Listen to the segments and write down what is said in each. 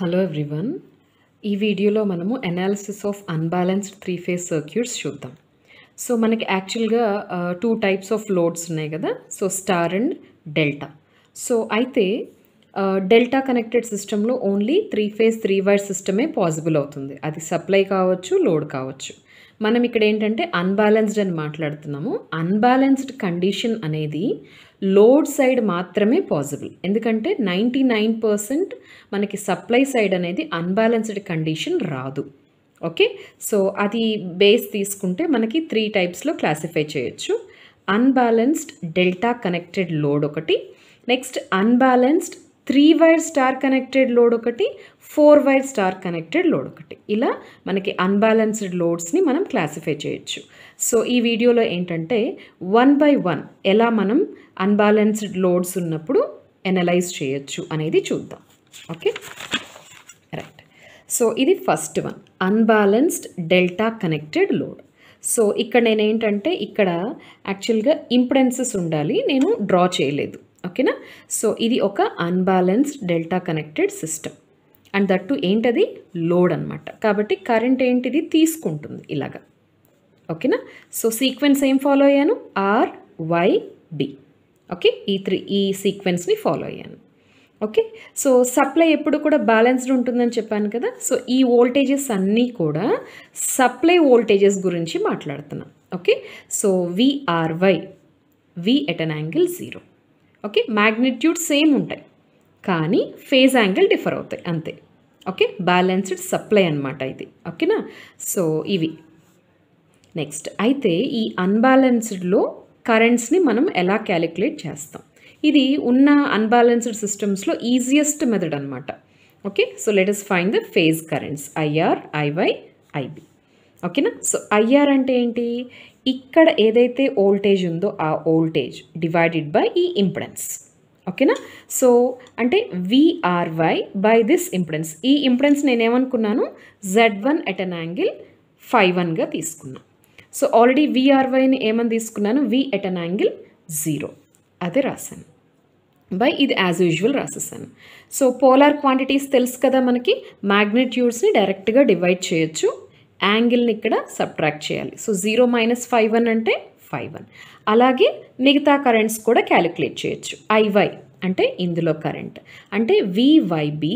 hello everyone ఈ వీడియోలో మనము analysis of unbalanced three phase circuits చూద్దాం సో మనకి యాక్చువల్గా టూ టైప్స్ ఆఫ్ లోడ్స్ ఉన్నాయి కదా so star and delta so అయితే డెల్టా కనెక్టెడ్ సిస్టంలో only three phase three wire సిస్టమే పాసిబుల్ అవుతుంది అది సప్లై కావచ్చు లోడ్ కావచ్చు మనం ఇక్కడ ఏంటంటే అన్బ్యాలెన్స్డ్ అని మాట్లాడుతున్నాము అన్బ్యాలెన్స్డ్ కండిషన్ అనేది లోడ్ సైడ్ మాత్రమే పాసిబుల్ ఎందుకంటే నైంటీ నైన్ పర్సెంట్ మనకి సప్లై సైడ్ అనేది అన్బ్యాలెన్స్డ్ కండిషన్ రాదు ఓకే సో అది బేస్ తీసుకుంటే మనకి త్రీ టైప్స్లో క్లాసిఫై చేయొచ్చు అన్బ్యాలెన్స్డ్ డెల్టా కనెక్టెడ్ లోడ్ ఒకటి next unbalanced three wire star connected load ఒకటి four wire star connected load ఒకటి ఇలా మనకి అన్బ్యాలెన్స్డ్ లోడ్స్ని మనం క్లాసిఫై చేయొచ్చు సో ఈ వీడియోలో ఏంటంటే వన్ బై వన్ ఎలా మనం అన్బ్యాలెన్స్డ్ లోడ్స్ ఉన్నప్పుడు ఎనలైజ్ చేయొచ్చు అనేది చూద్దాం ఓకే రైట్ సో ఇది first one unbalanced delta connected load so ఇక్కడ నేనేంటంటే ఇక్కడ యాక్చువల్గా ఇంపిడెన్సెస్ ఉండాలి నేను డ్రా చేయలేదు ఓకేనా సో ఇది ఒక unbalanced delta connected system and that ఏంటది లోడ్ అనమాట కాబట్టి కరెంట్ ఏంటిది తీసుకుంటుంది ఇలాగా ఓకేనా సో సీక్వెన్స్ ఏం ఫాలో అయ్యాను ఆర్ వై డి ఓకే ఈ త్రీ ఈ సీక్వెన్స్ని ఫాలో అయ్యాను ఓకే సో సప్లై ఎప్పుడు కూడా బ్యాలెన్స్డ్ ఉంటుందని చెప్పాను కదా సో ఈ వోల్టేజెస్ అన్నీ కూడా సప్లై వోల్టేజెస్ గురించి మాట్లాడుతున్నాం okay so V R Y V at an angle zero okay magnitude same ఉంటాయి కానీ ఫేజ్ యాంగిల్ డిఫర్ అవుతాయి అంతే ఓకే బ్యాలెన్స్డ్ సప్లై అనమాట ఇది ఓకేనా సో ఇవి నెక్స్ట్ అయితే ఈ అన్బ్యాలెన్స్డ్లో కరెంట్స్ని మనం ఎలా క్యాలిక్యులేట్ చేస్తాం ఇది ఉన్న అన్బ్యాలెన్స్డ్ సిస్టమ్స్లో ఈజియెస్ట్ మెథడ్ అనమాట okay so let us find the phase currents I R IY I B ఓకేనా సో ఐఆర్ అంటే ఏంటి ఇక్కడ ఏదైతే ఓల్టేజ్ ఉందో ఆ ఓల్టేజ్ డివైడెడ్ బై ఈ ఇంపిడెన్స్ ఓకేనా సో అంటే విఆర్వై బై దిస్ ఇంపిడెన్స్ ఈ ఇంపిడెన్స్ నేనేమనుకున్నాను Z one at an angle five వన్గా తీసుకున్నాను సో ఆల్రెడీ విఆర్వైని ఏమని తీసుకున్నాను V at an angle zero అదే రాశాను బై ఇది యాజ్ యూజువల్ రాసేసాను సో పోలార్ క్వాంటిటీస్ తెలుసు కదా మనకి మ్యాగ్నిట్యూడ్స్ని డైరెక్ట్గా డివైడ్ చేయొచ్చు యాంగిల్ని ఇక్కడ సబ్ట్రాక్ట్ చేయాలి so zero minus five one అంటే ఫైవ్ వన్ అలాగే మిగతా కరెంట్స్ కూడా క్యాలిక్యులేట్ చేయొచ్చు ఐవై అంటే ఇందులో కరెంట్ అంటే వివైబి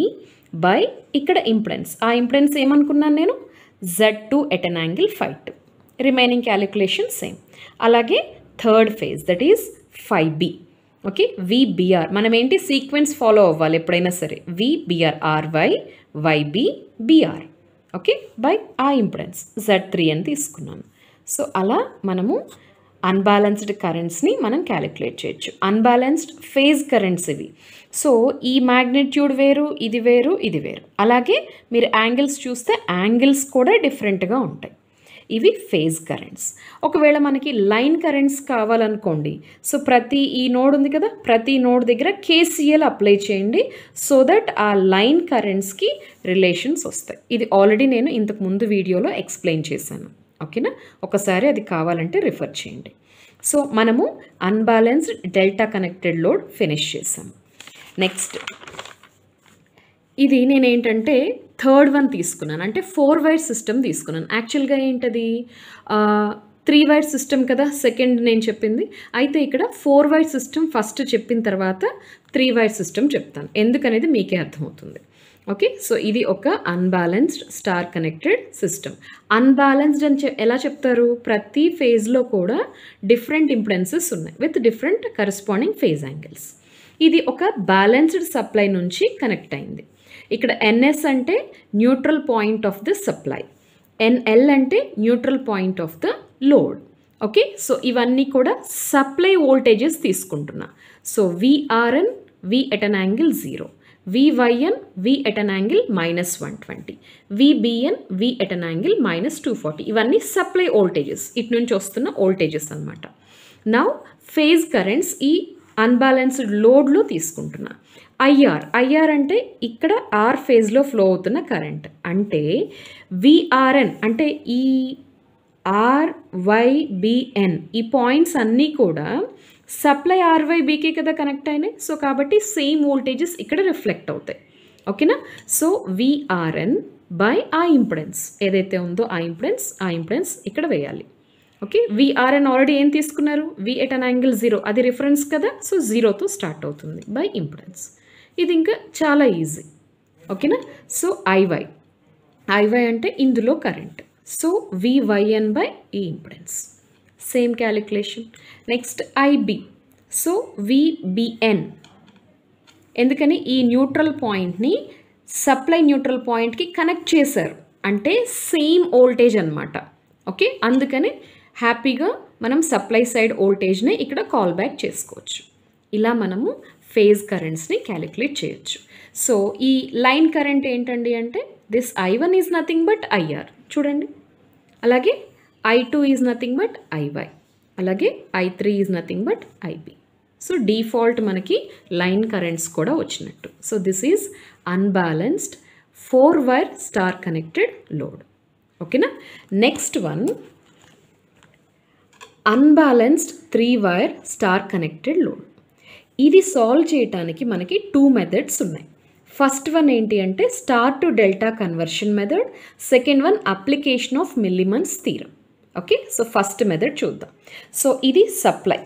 బై ఇక్కడ ఇంప్లెన్స్ ఆ ఇంప్లెన్స్ ఏమనుకున్నాను నేను Z two at an angle five two remaining calculation same అలాగే third phase that is five B okay V B R మనం ఏంటి సీక్వెన్స్ ఫాలో అవ్వాలి ఎప్పుడైనా సరే V B R R Y Y B B R okay by ఆ ఇంపిడెన్స్ జెడ్ త్రీ అని తీసుకున్నాను సో అలా మనము అన్బ్యాలెన్స్డ్ కరెంట్స్ని మనం క్యాలిక్యులేట్ చేయొచ్చు అన్బ్యాలెన్స్డ్ ఫేజ్ కరెంట్స్ ఇవి సో ఈ మ్యాగ్నిట్యూడ్ వేరు ఇది వేరు ఇది వేరు అలాగే మీరు యాంగిల్స్ చూస్తే యాంగిల్స్ కూడా డిఫరెంట్గా ఉంటాయి ఇవి ఫేజ్ కరెంట్స్ ఒకవేళ మనకి లైన్ కరెంట్స్ కావాలనుకోండి సో ప్రతి ఈ నోడ్ ఉంది కదా ప్రతి నోడ్ దగ్గర కేసీఎల్ అప్లై చేయండి సో దట్ ఆ లైన్ కరెంట్స్కి రిలేషన్స్ వస్తాయి ఇది ఆల్రెడీ నేను ఇంతకు ముందు వీడియోలో ఎక్స్ప్లెయిన్ చేశాను ఓకేనా ఒకసారి అది కావాలంటే రిఫర్ చేయండి సో మనము unbalanced delta connected load finish చేసాము నెక్స్ట్ ఇది నేనేంటంటే థర్డ్ వన్ తీసుకున్నాను అంటే ఫోర్ వైర్ సిస్టమ్ తీసుకున్నాను యాక్చువల్గా ఏంటది త్రీ వైర్ సిస్టమ్ కదా సెకండ్ నేను చెప్పింది అయితే ఇక్కడ ఫోర్ వైర్ సిస్టమ్ ఫస్ట్ చెప్పిన తర్వాత త్రీ వైర్ సిస్టమ్ చెప్తాను ఎందుకనేది మీకే అర్థమవుతుంది ఓకే సో ఇది ఒక unbalanced star connected system unbalanced అని ఎలా చెప్తారు ప్రతి ఫేజ్లో కూడా డిఫరెంట్ ఇంపిడెన్సెస్ ఉన్నాయి with different corresponding phase angles ఇది ఒక బ్యాలెన్స్డ్ సప్లై నుంచి కనెక్ట్ అయింది ఇక్కడ ఎన్ఎస్ అంటే neutral point of the supply NL అంటే neutral point of the load okay so ఇవన్నీ కూడా సప్లై ఓల్టేజెస్ తీసుకుంటున్నా so VRN V at an angle zero VYN V at an angle minus one twenty VBN V at an angle minus two forty ఇవన్నీ supply voltages ఇటు నుంచి వస్తున్న voltages అనమాట నా phase currents ఈ అన్బ్యాలెన్స్డ్ లోడ్లు తీసుకుంటున్నా ఐఆర్ ఐఆర్ అంటే ఇక్కడ ఆర్ ఫేజ్లో ఫ్లో అవుతున్న కరెంట్ అంటే విఆర్ఎన్ అంటే ఈ ఆర్ వైబిఎన్ ఈ పాయింట్స్ అన్నీ కూడా సప్లై ఆర్వైబీకే కదా కనెక్ట్ అయినాయి సో కాబట్టి సేమ్ వోల్టేజెస్ ఇక్కడ రిఫ్లెక్ట్ అవుతాయి ఓకేనా సో విఆర్ఎన్ బై ఆ ఇంపిడెన్స్ ఏదైతే ఉందో ఆ ఇంపిడెన్స్ ఆ ఇంపిడెన్స్ ఇక్కడ వేయాలి ఓకే విఆర్ అని ఆల్రెడీ ఏం తీసుకున్నారు V at an angle zero అది రిఫరెన్స్ కదా సో జీరోతో స్టార్ట్ అవుతుంది బై ఇంపిడెన్స్ ఇది ఇంకా చాలా ఈజీ ఓకేనా సో ఐవై ఐవై అంటే ఇందులో కరెంట్ సో వివైఎన్ బై ఈ impedance same calculation next IB so VBN ఎందుకని ఈ న్యూట్రల్ పాయింట్ని సప్లై న్యూట్రల్ పాయింట్కి కనెక్ట్ చేశారు అంటే సేమ్ ఓల్టేజ్ అనమాట ఓకే అందుకని హ్యాపీగా మనం సప్లై సైడ్ ఓల్టేజ్ని ఇక్కడ కాల్ బ్యాక్ చేసుకోవచ్చు ఇలా మనము ఫేజ్ కరెంట్స్ని క్యాలిక్యులేట్ చేయొచ్చు సో ఈ లైన్ కరెంట్ ఏంటండి అంటే this I one is nothing but IR చూడండి అలాగే I two is nothing but IY అలాగే I three is nothing but IB so default మనకి లైన్ కరెంట్స్ కూడా వచ్చినట్టు so this is unbalanced four wire star connected load ఓకేనా next one unbalanced three wire star connected load ఇది solve చేయటానికి మనకి two methods ఉన్నాయి first one ఏంటి అంటే star to delta conversion method second one application of Millman's theorem okay so first method చూద్దాం so ఇది supply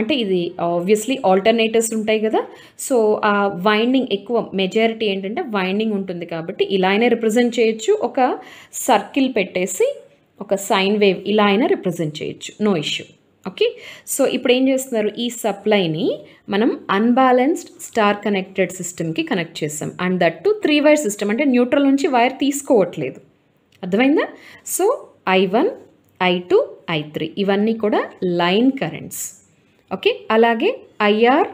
అంటే ఇది ఆబ్వియస్లీ ఆల్టర్నేటివ్స్ ఉంటాయి కదా సో ఆ వైండింగ్ ఎక్కువ మెజారిటీ ఏంటంటే వైండింగ్ ఉంటుంది కాబట్టి ఇలా అయినా రిప్రజెంట్ చేయొచ్చు ఒక సర్కిల్ పెట్టేసి ఒక సైన్ వేవ్ ఇలా అయినా రిప్రజెంట్ చేయొచ్చు నో ఇష్యూ ఓకే సో ఇప్పుడు ఏం చేస్తున్నారు ఈ సప్లైని మనం అన్బ్యాలెన్స్డ్ స్టార్ కనెక్టెడ్ సిస్టమ్కి కనెక్ట్ చేస్తాం and that to three wire system అంటే న్యూట్రల్ నుంచి వైర్ తీసుకోవట్లేదు అర్థమైందా so I one I two I three ఇవన్నీ కూడా లైన్ కరెంట్స్ ఓకే అలాగే ఐఆర్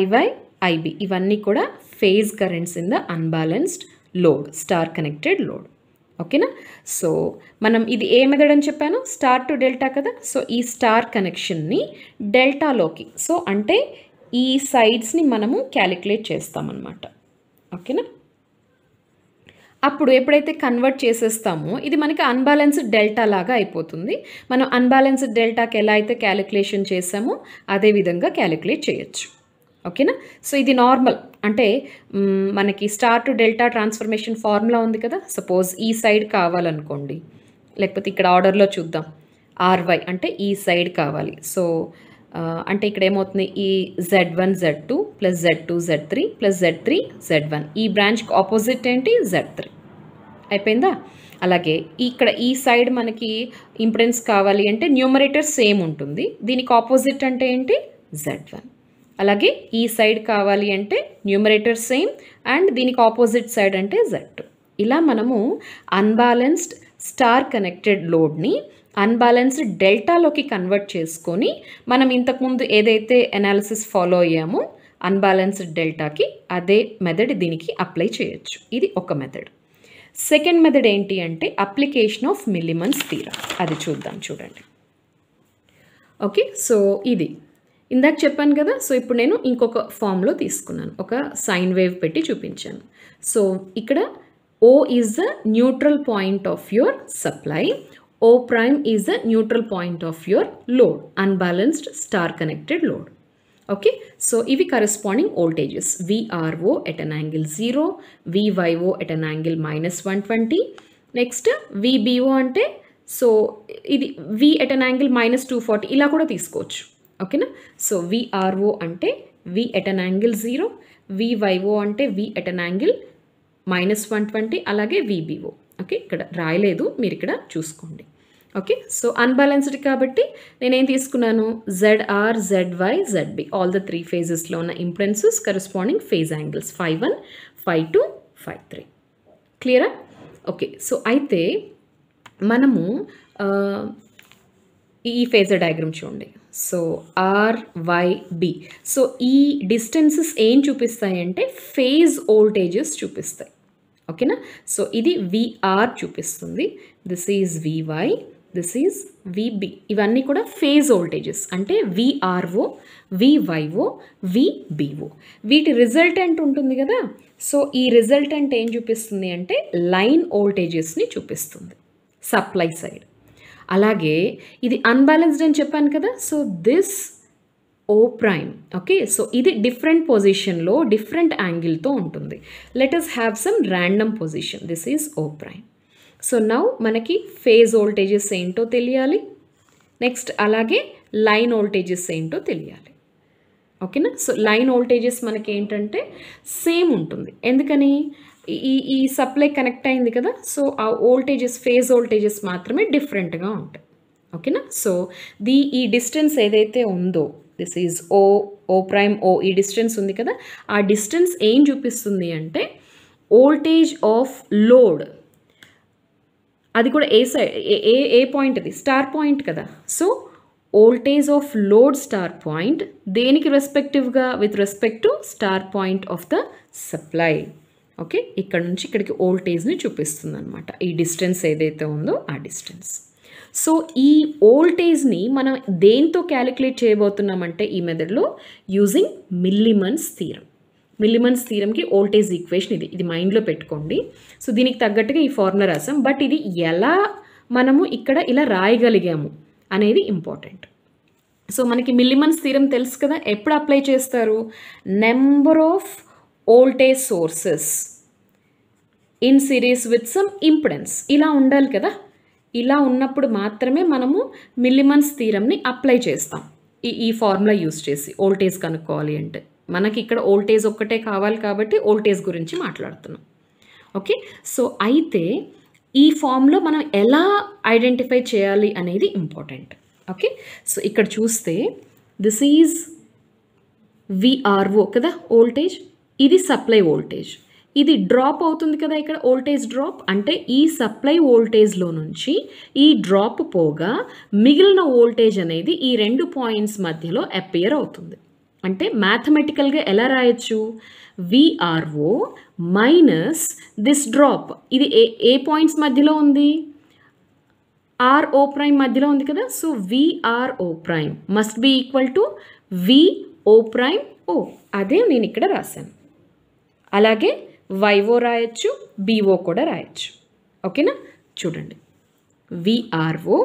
ఐవై ఐబి ఇవన్నీ కూడా phase currents in the unbalanced load star connected load ఓకేనా సో మనం ఇది ఏ మెథడ్ అని చెప్పాను స్టార్ టు డెల్టా కదా సో ఈ స్టార్ కనెక్షన్ని డెల్టాలోకి సో అంటే ఈ సైడ్స్ని మనము క్యాలిక్యులేట్ చేస్తామన్నమాట ఓకేనా అప్పుడు ఎప్పుడైతే కన్వర్ట్ చేసేస్తామో ఇది మనకి అన్బ్యాలెన్స్డ్ డెల్టా లాగా అయిపోతుంది మనం అన్బ్యాలెన్స్డ్ డెల్టాకి ఎలా అయితే క్యాలిక్యులేషన్ చేసామో అదే విధంగా క్యాలిక్యులేట్ చేయొచ్చు ఓకేనా సో ఇది నార్మల్ అంటే మనకి star to delta transformation formula ఉంది కదా సపోజ్ ఈ సైడ్ కావాలనుకోండి లేకపోతే ఇక్కడ ఆర్డర్లో చూద్దాం ఆర్వై అంటే ఈ సైడ్ కావాలి సో అంటే ఇక్కడ ఏమవుతుంది ఈ Z one Z two plus Z two Z three plus Z three Z one ఈ బ్రాంచ్కి ఆపోజిట్ ఏంటి జెడ్ త్రీ అయిపోయిందా అలాగే ఇక్కడ ఈ సైడ్ మనకి ఇంపిడెన్స్ కావాలి అంటే న్యూమరేటర్ సేమ్ ఉంటుంది దీనికి ఆపోజిట్ అంటే ఏంటి జెడ్ వన్ అలాగే ఈ సైడ్ కావాలి అంటే న్యూమరేటర్ సేమ్ అండ్ దీనికి ఆపోజిట్ సైడ్ అంటే జెడ్ ఇలా మనము అన్బ్యాలెన్స్డ్ స్టార్ కనెక్టెడ్ లోడ్ని అన్బ్యాలెన్స్డ్ డెల్టాలోకి కన్వర్ట్ చేసుకొని మనం ఇంతకుముందు ఏదైతే ఎనాలిసిస్ ఫాలో అయ్యామో అన్బ్యాలెన్స్డ్ డెల్టాకి అదే మెథడ్ దీనికి అప్లై చేయొచ్చు ఇది ఒక మెథడ్ సెకండ్ మెథడ్ ఏంటి అంటే అప్లికేషన్ ఆఫ్ మిలిమన్స్ తీరా అది చూద్దాం చూడండి ఓకే సో ఇది ఇందాక చెప్పాను కదా సో ఇప్పుడు నేను ఇంకొక ఫామ్లో తీసుకున్నాను ఒక సైన్ వేవ్ పెట్టి చూపించాను సో ఇక్కడ O is the neutral point of your supply O prime is the neutral point of your load unbalanced star connected load okay so ఇవి corresponding voltages VRO at an angle zero VYO at an angle minus one twenty next VBO అంటే so ఇది V at an angle minus two forty ఇలా కూడా తీసుకోవచ్చు ఓకేనా so VRO అంటే V at an angle zero VYO అంటే V at an angle minus one twenty అలాగే VBO okay ఇక్కడ రాయలేదు మీరు ఇక్కడ చూసుకోండి ఓకే సో అన్బ్యాలెన్స్డ్ కాబట్టి నేనేం తీసుకున్నాను ZR Y ZB all the three ఫేజెస్లో ఉన్న impedances corresponding phase angles five one five two five three క్లియరా ఓకే సో అయితే మనము ఈ ఫేజర్ డయాగ్రామ్ చూడండి సో ఆర్ ఆర్వైబి సో ఈ డిస్టెన్సెస్ ఏం చూపిస్తాయంటే ఫేజ్ ఓల్టేజెస్ చూపిస్తాయి ఓకేనా సో ఇది విఆర్ చూపిస్తుంది this is VY this is VB ఇవన్నీ కూడా ఫేజ్ ఓల్టేజెస్ అంటే విఆర్ఓ వివైఓ విబిఓ వీటి రిజల్టెంట్ ఉంటుంది కదా సో ఈ రిజల్టెంట్ ఏం చూపిస్తుంది అంటే లైన్ ఓల్టేజెస్ని చూపిస్తుంది సప్లై సైడ్ అలాగే ఇది అన్బ్యాలెన్స్డ్ అని చెప్పాను కదా so this O prime okay so ఇది డిఫరెంట్ పొజిషన్లో డిఫరెంట్ యాంగిల్తో ఉంటుంది let us have some random position this is O prime so now మనకి ఫేజ్ ఓల్టేజెస్ ఏంటో తెలియాలి నెక్స్ట్ అలాగే లైన్ ఓల్టేజెస్ ఏంటో తెలియాలి ఓకేనా సో లైన్ ఓల్టేజెస్ మనకి ఏంటంటే సేమ్ ఉంటుంది ఎందుకని ఈ ఈ సప్లై కనెక్ట్ అయింది కదా సో ఆ ఓల్టేజెస్ ఫేజ్ ఓల్టేజెస్ మాత్రమే డిఫరెంట్గా ఉంటాయి ఓకేనా సో దీ ఈ డిస్టెన్స్ ఏదైతే ఉందో this is O O prime O ఈ డిస్టెన్స్ ఉంది కదా ఆ డిస్టెన్స్ ఏం చూపిస్తుంది అంటే ఓల్టేజ్ ఆఫ్ లోడ్ అది కూడా ఏ సైడ్ ఏ ఏ పాయింట్ అది స్టార్ పాయింట్ కదా so voltage of load star point దేనికి రెస్పెక్టివ్గా with respect to star point of the supply okay ఇక్కడ నుంచి ఇక్కడికి ఓల్టేజ్ని చూపిస్తుంది అనమాట ఈ డిస్టెన్స్ ఏదైతే ఉందో ఆ డిస్టెన్స్ సో ఈ ఓల్టేజ్ని మనం దేంతో క్యాలిక్యులేట్ చేయబోతున్నామంటే ఈ మెథడ్లో యూజింగ్ మిల్లిమన్స్ థీరం మిల్లిమన్స్ థీరంకి ఓల్టేజ్ ఈక్వేషన్ ఇది ఇది మైండ్లో పెట్టుకోండి సో దీనికి తగ్గట్టుగా ఈ ఫార్ములా రాసాం బట్ ఇది ఎలా మనము ఇక్కడ ఇలా రాయగలిగాము అనేది ఇంపార్టెంట్ సో మనకి మిల్లిమన్స్ థీరం తెలుసు కదా ఎప్పుడు అప్లై చేస్తారు number of voltage sources in series with some impedance ఇలా ఉండాలి కదా ఇలా ఉన్నప్పుడు మాత్రమే మనము మిల్లిమన్స్ థీరంని అప్లై చేస్తాం ఈ ఈ ఫార్ములా యూస్ చేసి ఓల్టేజ్ కనుక్కోవాలి అంటే మనకి ఇక్కడ ఓల్టేజ్ ఒక్కటే కావాలి కాబట్టి ఓల్టేజ్ గురించి మాట్లాడుతున్నాం ఓకే సో అయితే ఈ ఫామ్లో మనం ఎలా ఐడెంటిఫై చేయాలి అనేది ఇంపార్టెంట్ ఓకే సో ఇక్కడ చూస్తే దిస్ ఈజ్ విఆర్ఓ కదా ఓల్టేజ్ ఇది సప్లై వోల్టేజ్ ఇది డ్రాప్ అవుతుంది కదా ఇక్కడ వోల్టేజ్ డ్రాప్ అంటే ఈ సప్లై వోల్టేజ్లో నుంచి ఈ డ్రాప్ పోగా మిగిలిన వోల్టేజ్ అనేది ఈ రెండు పాయింట్స్ మధ్యలో అపియర్ అవుతుంది అంటే మ్యాథమెటికల్గా ఎలా రాయొచ్చు విఆర్ఓ మైనస్ దిస్ డ్రాప్ ఇది ఏ ఏ పాయింట్స్ మధ్యలో ఉంది ఆర్ఓ ప్రైమ్ మధ్యలో ఉంది కదా so VRO prime must be equal to VO prime O అదే నేను ఇక్కడ రాశాను అలాగే వైవో రాయొచ్చు బీఓ కూడా రాయొచ్చు ఓకేనా చూడండి VRO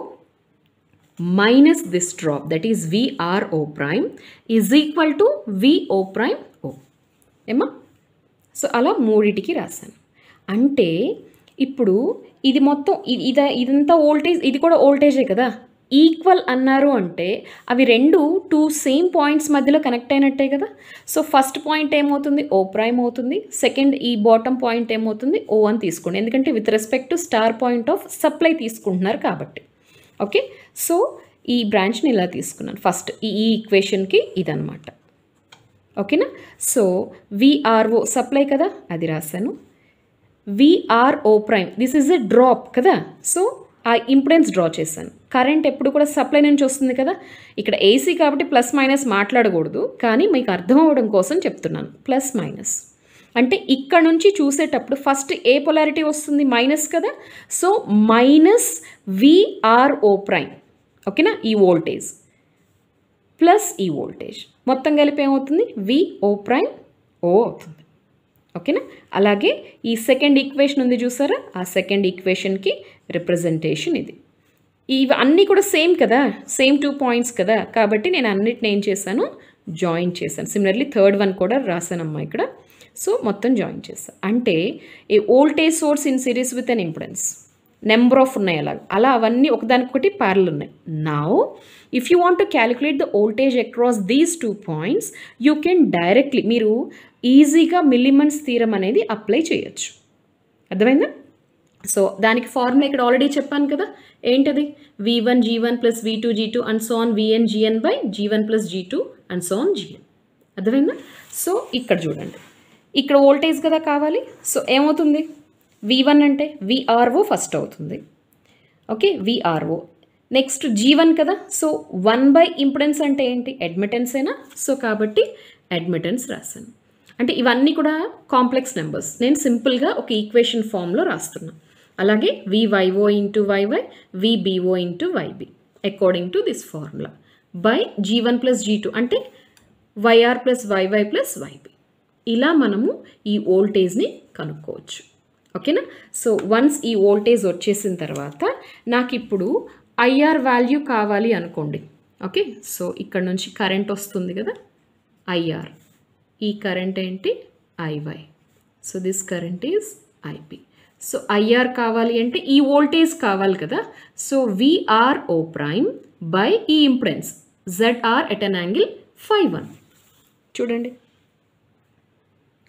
minus this drop that is VRO prime is equal to VO prime O ఏమా సో అలా మూడిటికి రాశాను అంటే ఇప్పుడు ఇది మొత్తం ఇది ఇదంతా ఓల్టేజ్ ఇది కూడా ఓల్టేజే కదా ఈక్వల్ అన్నారు అంటే అవి రెండు టూ సేమ్ పాయింట్స్ మధ్యలో కనెక్ట్ అయినట్టే కదా సో ఫస్ట్ పాయింట్ ఏమవుతుంది ఓ ప్రైమ్ అవుతుంది సెకండ్ ఈ బాటమ్ పాయింట్ ఏమవుతుంది ఓ అని తీసుకోండి ఎందుకంటే with respect to star point of supply తీసుకుంటున్నారు కాబట్టి ఓకే సో ఈ బ్రాంచ్ని ఇలా తీసుకున్నాను ఫస్ట్ ఈ ఈ e ఈక్వేషన్కి ఇదనమాట ఓకేనా సో విఆర్ఓ సప్లై కదా అది రాశాను VRO prime this is a drop కదా సో ఆ ఇంపుడెన్స్ డ్రా చేశాను కరెంట్ ఎప్పుడు కూడా సప్లై నుంచి వస్తుంది కదా ఇక్కడ ఏసీ కాబట్టి ప్లస్ మైనస్ మాట్లాడకూడదు కానీ మీకు అర్థం అవ్వడం కోసం చెప్తున్నాను ప్లస్ మైనస్ అంటే ఇక్కడ నుంచి చూసేటప్పుడు ఫస్ట్ ఏ పొలారిటీ వస్తుంది మైనస్ కదా సో మైనస్ విఆర్ఓ ప్రైమ్ ఓకేనా ఈ వోల్టేజ్ ప్లస్ ఈ వోల్టేజ్ మొత్తం కలిపి ఏమవుతుంది విఓ ప్రైమ్ ఓ అవుతుంది ఓకేనా అలాగే ఈ సెకండ్ ఈక్వేషన్ ఉంది చూసారా ఆ సెకండ్ ఈక్వేషన్కి రిప్రజెంటేషన్ ఇది ఇవి అన్నీ కూడా సేమ్ కదా సేమ్ టూ పాయింట్స్ కదా కాబట్టి నేను అన్నిటిని ఏం చేశాను జాయిన్ చేశాను సిమిలర్లీ థర్డ్ వన్ కూడా రాశానమ్మా ఇక్కడ సో మొత్తం జాయిన్ చేస్తాను అంటే a voltage source in series with an impedance number of ఉన్నాయి అలా అలా అవన్నీ ఒకదానికొకటి పార్లు ఉన్నాయి నా if you want to calculate the voltage across these two points you can directly మీరు ఈజీగా మిలిమన్స్ తీరం అనేది అప్లై చేయొచ్చు అర్థమైందా సో దానికి ఫార్ములా ఇక్కడ ఆల్రెడీ చెప్పాను కదా ఏంటది V one G one plus V two G two and so on VN GN by G one plus G two and so on GN అర్థమైందా సో ఇక్కడ చూడండి ఇక్కడ ఓల్టేజ్ కదా కావాలి సో ఏమవుతుంది వి వన్ అంటే విఆర్ఓ ఫస్ట్ అవుతుంది okay VRO next G one కదా సో వన్ బై ఇంపిడెన్స్ అంటే ఏంటి అడ్మిటెన్స్ అయినా సో కాబట్టి అడ్మిటెన్స్ రాశాను అంటే ఇవన్నీ కూడా కాంప్లెక్స్ నెంబర్స్ నేను సింపుల్గా ఒక ఈక్వేషన్ ఫామ్లో రాస్తున్నాను అలాగే VYO into YY VBO into YB according to this formula by G one plus G two అంటే YR plus YY plus YB ఇలా మనము ఈ ఓల్టేజ్ని కనుక్కోవచ్చు ఓకేనా సో వన్స్ ఈ ఓల్టేజ్ వచ్చేసిన తర్వాత నాకు ఇప్పుడు ఐఆర్ వాల్యూ కావాలి అనుకోండి ఓకే సో ఇక్కడ నుంచి కరెంట్ వస్తుంది కదా ఐఆర్ ఈ కరెంట్ ఏంటి IY so this current is IP so IR కావాలి అంటే ఈ వోల్టేజ్ కావాలి కదా so VR O prime by ఈ impedance ZR at an angle five one చూడండి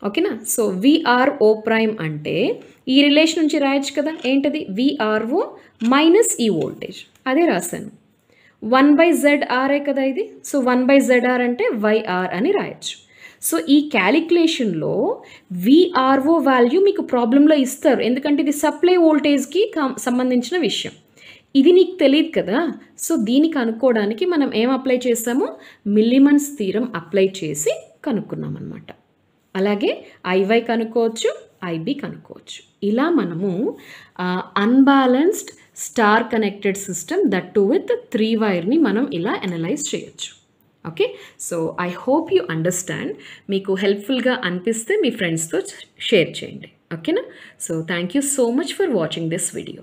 ఓకేనా సో విఆర్ ఓ ప్రైమ్ అంటే ఈ రిలేషన్ నుంచి రాయొచ్చు కదా ఏంటది విఆర్ఓ మైనస్ ఈ వోల్టేజ్ అదే రాశాను వన్ బై జెడ్ఆర్ఏ కదా ఇది సో వన్ బై జెడ్ఆర్ అంటే వైఆర్ అని రాయొచ్చు సో ఈ క్యాలిక్యులేషన్లో విఆర్ఓ వాల్యూ మీకు ప్రాబ్లంలో ఇస్తారు ఎందుకంటే ఇది సప్లై వోల్టేజ్కి సంబంధించిన విషయం ఇది నీకు తెలియదు కదా సో దీనికి కనుక్కోవడానికి మనం ఏం అప్లై చేస్తాము మిల్లిమన్స్ తీరం అప్లై చేసి కనుక్కున్నాం అనమాట అలాగే ఐవై కనుక్కోవచ్చు ఐబి కనుక్కోవచ్చు ఇలా మనము unbalanced star connected system that two with three వైర్ని మనం ఇలా అనలైజ్ చేయొచ్చు okay so I hope you understand మీకు హెల్ప్ఫుల్గా అనిపిస్తే మీ ఫ్రెండ్స్తో షేర్ చేయండి ఓకేనా so thank you so much for watching this video